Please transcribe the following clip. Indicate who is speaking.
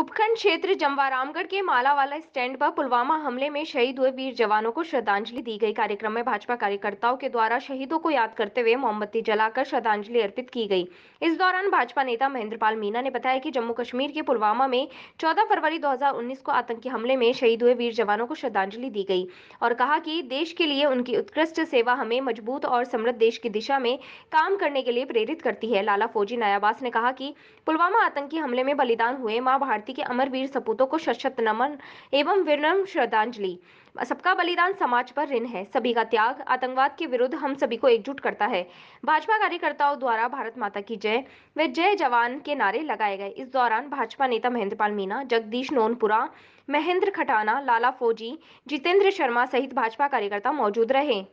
Speaker 1: उपखंड क्षेत्र जमवारामगढ़ के मालावाला स्टैंड पर पुलवामा हमले में शहीद हुए वीर जवानों को श्रद्धांजलि दी गई कार्यक्रम में भाजपा कार्यकर्ताओं के द्वारा शहीदों को याद करते हुए मोमबत्ती जलाकर श्रद्धांजलि अर्पित की गई इस दौरान भाजपा नेता महेंद्रपाल मीना ने बताया कि जम्मू कश्मीर के पुलवामा में चौदह फरवरी दो को आतंकी हमले में शहीद हुए वीर जवानों को श्रद्धांजलि दी गई और कहा कि देश के लिए उनकी उत्कृष्ट सेवा हमें मजबूत और समृद्ध देश की दिशा में काम करने के लिए प्रेरित करती है लाला फौजी नायाबास ने कहा कि पुलवामा आतंकी हमले में बलिदान हुए माँ भारती पार्टी के अमर वीर सपूतों को सशक्त नमन एवं विनम्र श्रद्धांजलि सबका बलिदान समाज पर ऋण है सभी का त्याग आतंकवाद के विरुद्ध हम सभी को एकजुट करता है भाजपा कार्यकर्ताओं द्वारा भारत माता की जय व जय जवान के नारे लगाए गए इस दौरान भाजपा नेता महेंद्रपाल मीना जगदीश नोनपुरा महेंद्र खटाना लाला फौजी जितेंद्र शर्मा सहित भाजपा कार्यकर्ता मौजूद रहे